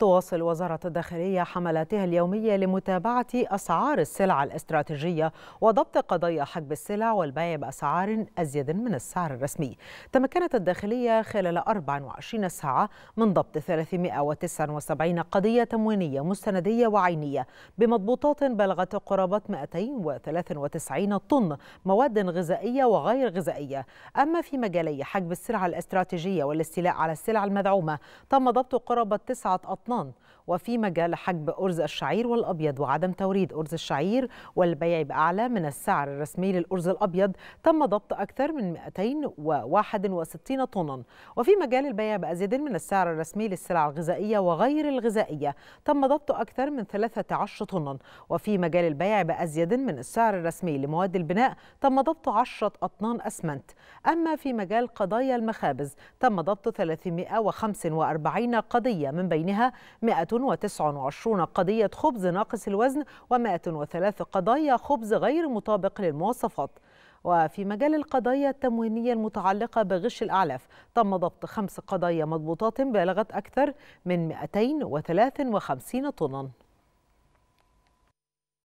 تواصل وزارة الداخلية حملاتها اليومية لمتابعة أسعار السلع الاستراتيجية وضبط قضايا حجب السلع والبيع بأسعار أزيد من السعر الرسمي تمكنت الداخلية خلال 24 ساعة من ضبط 379 قضية تموينية مستندية وعينية بمضبوطات بلغت قرابة 293 طن مواد غذائية وغير غذائية أما في مجالي حجب السلع الاستراتيجية والاستيلاء على السلع المدعومة تم ضبط قرابة 9 أطن الأطنان وفي مجال حجب أرز الشعير والأبيض وعدم توريد أرز الشعير والبيع بأعلى من السعر الرسمي للأرز الأبيض تم ضبط أكثر من 261 طنا وفي مجال البيع بأزيد من السعر الرسمي للسلع الغذائية وغير الغذائية تم ضبط أكثر من 13 طنا وفي مجال البيع بأزيد من السعر الرسمي لمواد البناء تم ضبط 10 أطنان أسمنت أما في مجال قضايا المخابز تم ضبط 345 قضية من بينها 129 قضية خبز ناقص الوزن و103 قضايا خبز غير مطابق للمواصفات وفي مجال القضايا التموينية المتعلقة بغش الأعلاف تم ضبط خمس قضايا مضبوطات بلغت أكثر من 253 طناً